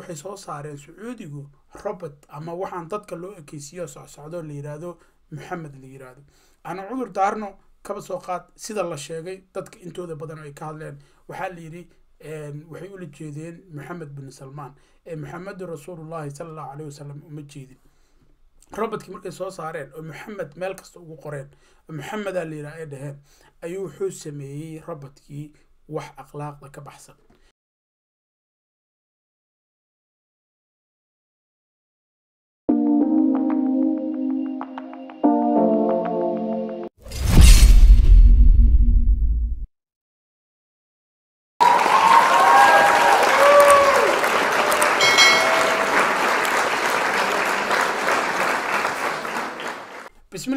culimmadu waxay soo saareen sacuudigu robert ama waxaan dadka loo ekeysiiyo socsocdo la yiraahdo maxamed la yiraahdo ana cudur daarno kaba soo qaad sida la sheegay dadka intooda badan ay ka hadleen waxaa la yidhi waxay ula jeedeen maxamed bin salmaan ee maxamedu rasuulullahi sala allahu caleyh wasalam uma jeedin robertkii markay soo saareen oo maxamed meel kasta ugu qoreen oo maxamedaa la yidhaha ay dhaheen ayuu wuxuu sameeyey robertkii wax akhlaaqda ka baxsan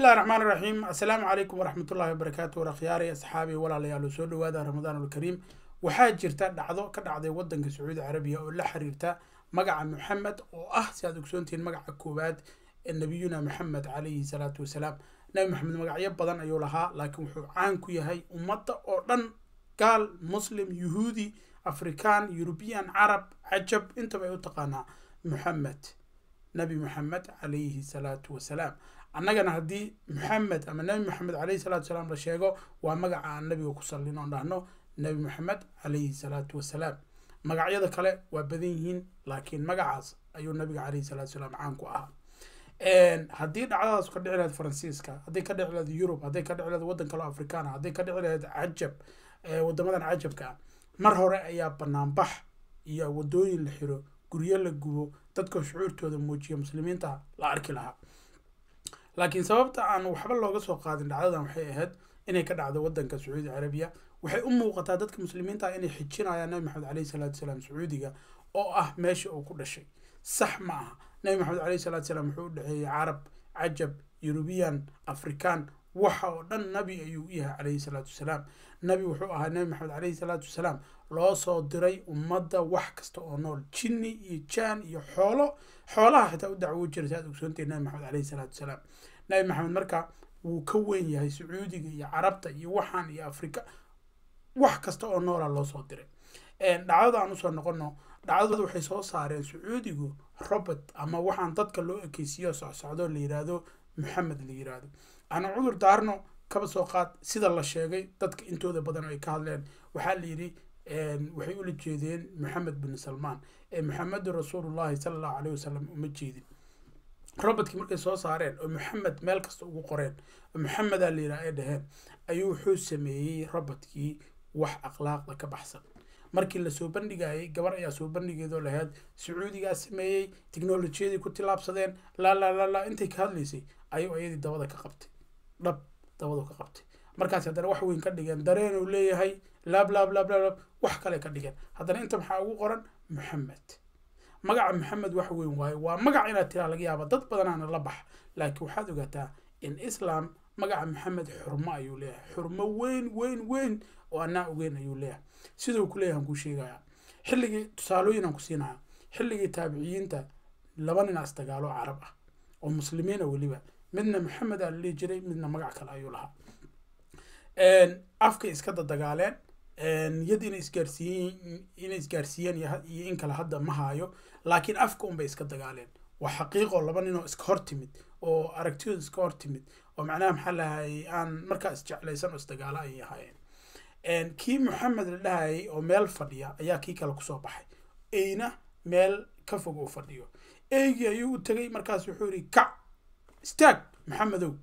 bismillahi raxmaan iraxiim assalaamu calaykum waraxmatullahi wabarakaatu warakhyaari asxaabi walaalayaal soo dhawaada ramadaan alkariim waxaa jirta dhacdo ka dhacday wadanka sacuudi carabiya oo la xiriirta magaca maxamed oo ah si aad ogsoontihiin magaca koowaad nabiyuna maxamed calayhi salaatu wasalaam nabi maxamed magacyo badan ayuu lahaa laakiin wuxuu caan ku yahay ummadda oo dhan gaal muslim yuhuudi afrikaan yurubiyan carab cajab intaba ay u taqaanaa muxamed nabi maxamed calayhi salaatu wasalaam annagana haddii maxamed ama nebi maxamed caleyhi salaatu wasalaam la sheego waa magaca aan nabiga ku sallin oon dhahno nebi maxamed caleyhi salaatu wasalaam magacyada kale waa badan yihiin laakiin magacaas ayuu nabiga caleyhi salatu wasalaam caan ku ahaa haddii dhacdadaas ka dhici lahayd faransiiska hadday ka dhici lahayd yurub hadday ka dhici lahayd waddan kale afrikaana hadday ka dhici lahayd cajab wadamadan cajabka ah mar hore ayaa banaanbax iyo wadooyin la xiro guryo la gubo dadka shucuurtooda muujiya muslimiinta la arki lahaa laakiin sababta aan waxba looga soo qaadin dhacdadan waxay ahayd inay ka dhacdo wadanka sacuudi carabiya waxay u muuqataa dadka muslimiinta inay xijinayaan nabi maxamed caleyhi salaatu salaam sacuudiga oo ah meesha uu ku dhashay sax ma aha nabi maxamed caleyhi salaatu salaam wuxuu u dhexeeyey carab cajab yurubiyan afrikaan waxa oo dhan nabi ayuu yahay caleyhi salaatu wasalaam nabi wuxuu ahaa nabi maxamed caleyhi salaatu wasalaam loo soo diray ummadda wax kasta oo nool jinni iyo jaan iyo xoolo xoolaha xitaa u dacwo jirta aad ogsoontae nabi maxamed caleyhi salaatu wasalaam nabi maxamed marka wuu ka weyn yahay sacuudiga iyo carabta iyo waxaan iyo afrika wax kasta oo noola loo soo diray dhacdada aan usoo noqono dhacdadu waxay soo saareen sacuudigu robert ama waxaan dadka loo ekeysiiyo socsocdo la yiraahdo maxamed la yiraahdo hanu cudur daarno kaba soo qaad sida la sheegay dadka intooda badan ay ka hadleen waxaa layidhi ehm, waxay ula jeedeen maxamed bin salmaan ee maxamedu rasuulullahi sala allahu caleyh wasalam uma jeedin robadkii markay soo saareen oo maxamed meel kasta ugu qoreen oo maxamedaa layidhaha ay dhaheen ayuu wuxuu sameeyey robadkii wax akhlaaqda ka baxsan markii lasoo bandhigayay gabar ayaa soo bandhigeedoo lahayd sacuudigaa sameeyey technolojiyadii ku tilaabsadeen lalalala intay ka hadlaysay ayuu ayadii dabada ka qabtay dhab dabadu ka qabtay markaas haddana wax weyn ka dhigeen dareenuu leeyahay laab laab laab laab wax kale ka dhigeen haddana inta maxaa ugu qoran maxamed magaca maxamed wax weyn waaye waa magac inaad tiraa laga yaaba dad badanaana la bax laakiin waxaad ogaataa in islaam magaca maxamed xurmo ayuu leeyahay xurmo weyn weyn weyn oo anaa ogeyn ayuu leeyahay siduu ku leeyahan kuu sheegayaa xilligii tusaalooyinaan ku siinaha xilligii taabiciyiinta laba nin asdagaalo carab ah oo muslimiina weliba midna maxamed aa lalii jiray midna magac kale ayuu lahaa afkay iska dadagaaleen yad inay isgaarsiiyeen iyo in kale hadda ma haayo laakiin afka unbay iska dagaaleen waa xaqiiqo laba ninoo iska hor timid oo aragtiyooda iska hor timid oo macnaha maxaa lahayay aan markaa isjeclaysan oo isdagaalo ayay ahaayeen kii maxamed la dhahayay oo meel fadhiya ayaa kii kale kusoo baxay eyna meel ka fog uu fadhiyo eygii ayuu u tegay markaas wuxuu yidhi kac istaag maxamedow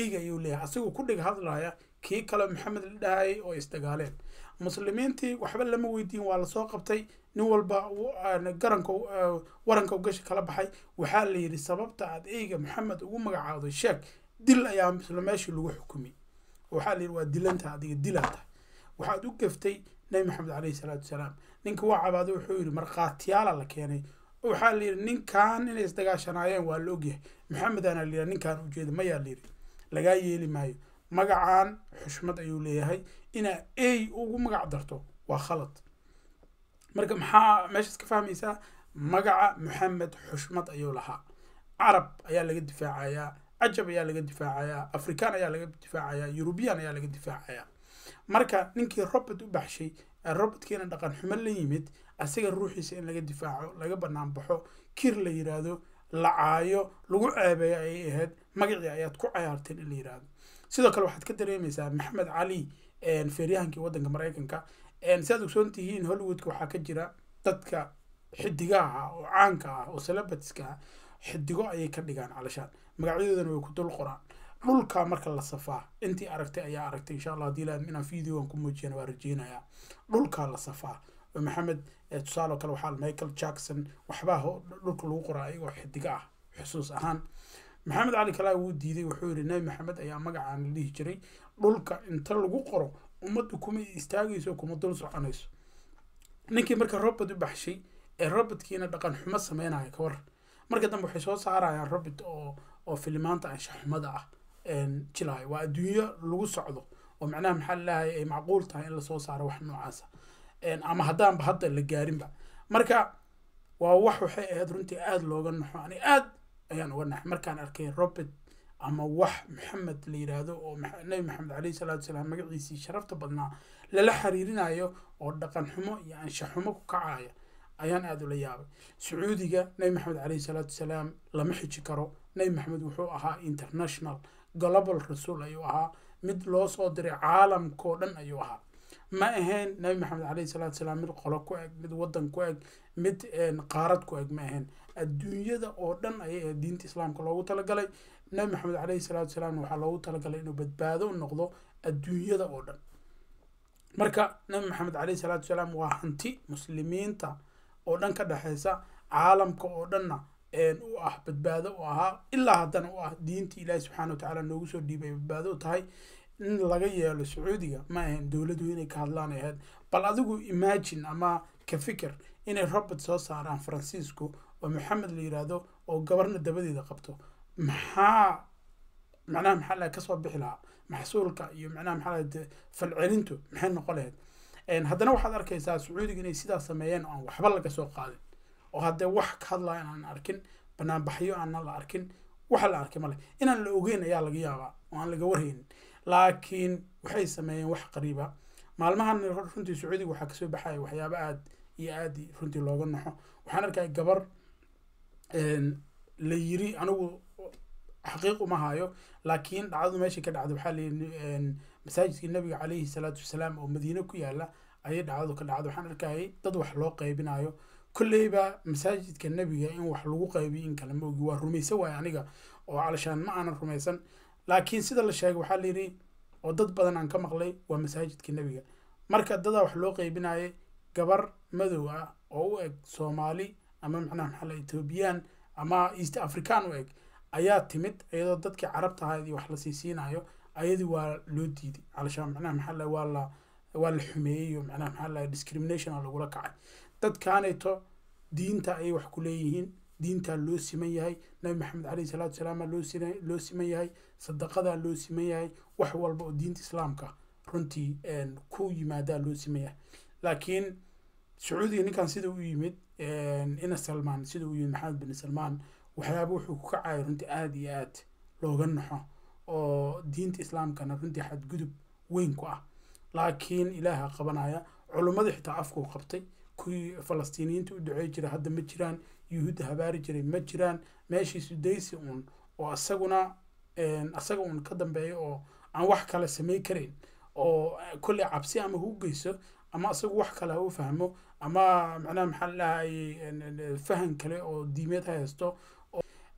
eyga ayuu leeyahay asiguu ku dhig hadlaya kii kale maxamed la dhahayay oo isdagaaleen muslimiintii waxba lama weydiin waa lasoo qabtay nin walba garanka waranka gasha kala baxay waxaa la yidhi sababta aad eyga maxamed ugu magacaado sheeg dil ayaa isla meeshii lagu xukumiyey waxaa la yidhi waa dilanta adiga dilaa tahay waxaad u gaftay nabi maxamed caleyhi salaatu wasalaam ninka waa cabaaday wuxuu yidhi markhaatiyaala la keenay waxaa la yidhi ninkan inay isdagaashanaayeen waa la ogyahay maxamed aanaa la yidhi ninkaan ujeeda mayaa la yidhi lagaa yeeli maayo magacaan xushmad ayuu leeyahay inaa ey ugu magac darto waa khalad marka maxaa meeshaas ka fahmaysaa magaca maxamed xushmad ayuu lahaa carab ayaa laga difaacayaa cajab ayaa laga difaacayaa afrikaan ayaa laga difaacayaa yurubiyan ayaa laga difaacayaa marka ninkii robert u baxshay robotkiina dhaqan xumo la yimid asaga ruuxiisa in laga difaaco laga banaanbaxo kir la yiraahdo la caayo lagu ceebeeyo ayay ahayd magacii ayaad ku cayaarteen in la yiraahdo sidoo kale waxaad ka dareemaysaa maxamed cali feeryahankii wadanka maraykanka siaad ogsoon tihiin hollywoodka waxaa ka jira dadka xidigaha ah oo caanka ah oo celebritska ah xidigo ayay ka dhigaan calashaan magacyadoodana way ku dul qoraan dhulka marka la safaa intii aragtay ayaa aragtay insha allah hadii laadmi inaan videoan ku muujiyana waa rajeynayaa dhulkaa la safaa maxamed tusaale oo kale waxaa michael jackson waxbaa dhulka lagu qoraa ayagoo xidiga ah xusuus ahaan maxamed cali kalaa wuu diiday wuxuu yidhi nabi maxamed ayaa magacaan la dhihi jiray dhulka inta lagu qoro ummaddu kuma istaagayso kuma dul soconayso ninkii marka robert u baxshay ee robotkiina dhaqan xumo sameynaya ka war marka dambe waxay soo saarayaan robot oo oo filimaanta anshaxumada ah jilay waa adduunyo lagu socdo oo macnaha maxaa lalahay ay macquul tahay in lasoo saaro wax noocaasa ama haddaanba hadda la gaarinba marka waa wax waxay ahayd runtii aada looga naxo ani aada ayaan uga naxay markaan arkay robert ama wax maxamed la yiraahdo oo nebi maxamed caleyhi salaatu salaam magaciisii sharafta badnaa lala xiriirinayo oo dhaqan xumo iyo anshaxumo ku kacaya ayaan aada ula yaabay sacuudiga nebi maxamed caleyhi salaatu salaam lama xiji karo nabi maxamed wuxuu ahaa international global rasuul ayuu ahaa mid loosoo diray caalamkao dhan ayuu ahaa ma ahayn nabi maxamed caleyhi salatu salaam mid qolo ku eg mid wadan ku eg mid qaarad ku eg ma ahayn adduunyada oo dhan ayay diinta islaamka loogu talagalay nabi maxamed caleyhi salaatu salaam waxaa loogu talagalay inuu badbaado u noqdo adduunyada oo dhan marka nabi maxamed caleyhi salaatu salaam waa hanti muslimiinta oo dhan ka dhexaysa caalamka oo dhanna u ah badbaado u ahaa ilaa haddana u ah diintii ilaahi subxaana watacaala noogu soo dhiibay badbaado u tahay in laga yeelo sacuudiga ma ahayn dowladu inay ka hadlaan ahayd bal adigu imagine ama ka fikir inay robert soo saaraan faransiisku oo maxamed la yiraahdo oo gabarna dabadeeda qabto maxaa macnaha maxaa laha kasoo bixi lahaa maxsuulka iyo macnaha maxaa laha falcelintu maxay noqon lahayd haddana waxaad arkaysaa sacuudiga inay sidaas sameeyeen oon waxba laga soo qaadin oo haddee wax ka hadlayo inaan arkin banaanbaxyo aanan la arkin waxa la arkay male inaan la ogeyn ayaa laga yaabaa oo aan laga warhaynin laakiin waxay sameeyeen wax qariiba maalmahan runtii sacuudiga waxaa kasoo baxaya waxyaaba aad iyo aad runtii looga naxo waxaan arkaya gabar la yiri anigu xaqiiq uma hayo laakiin dhacdadu meesha ka dhacday waxaa layii masaajidkii nabiga caleyhi salaatu wasalaam oo madiine ku yaala ayay dhacdadu ka dhacday waxaan arkayay dad wax loo qeybinayo kolleyba masaajidka nebiga in wax lagu qaybiyo in kale maogi waa rumaysan waaya aniga oo alshaan ma aanan rumaysan laakiin sida la sheegay waxaa layidhi oo dad badan aan ka maqlay waa masaajidka nebiga marka dadaa ah wax loo qeybinayay gabar madow ah oo u eg soomaali ama macnaha maxaala ethoobiyan ama east african u eg ayaa timid iyadoo dadkii carabtahaydii wax la siisiinayo ayadii waa loo diiday alshaan macnaha maxaa waa la waa la xumeeyey iyo macnaha maxaa discrimination oo lagula kacay dadkaanayto diinta ayay wax ku leeyihiin diintaa loo siman yahay nabi maxamed caleyhi salaatu salaama loo siman yahay sadaqadaa loo siman yahay wax walba oo diinta islaamka runtii ku yimaadaa loo siman yahay laakiin sacuudiga ninkan sida u yimid ina salmaan sida u yimid maxamed bin salmaan waxyaaba wuxuu ku kacaya runtii aada iyo aad looga naxo oo diinta islaamkana runtii xadgudub weyn ku ah laakiin ilaaha qabanaya culummada xitaa afkuu qabtay kuwii falastiiniyiinta u ducey jira hadda ma jiraan yuhuudda habaari jiray ma jiraan meeshii sudaysi uun oo asaguna asaga uun ka dambeeya oo aan wax kale samayn karayn oo eh, kolley cabsi ama hu geyso ama asagu wax kale ha u fahmo ama macnaha maxaa la eh, fahan kale oo diimeed haysto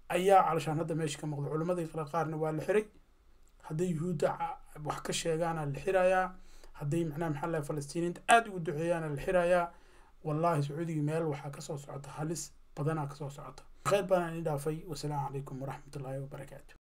ayaa calooshaan hadda meesha ka muuqda culammadii kale qaarna waa la xiray hadday yuhuudda wax ka sheegaana la xirayaa hadday macnaha maxaa la dhahay aada ugu duceeyaana la xirayaa wallaahi sacuudiga meel waxaa kasoo socota halis badanaa kasoo socota khayr badan idin dhaafay wasalaamu calaykum waraxmatullaahi wabarakaatu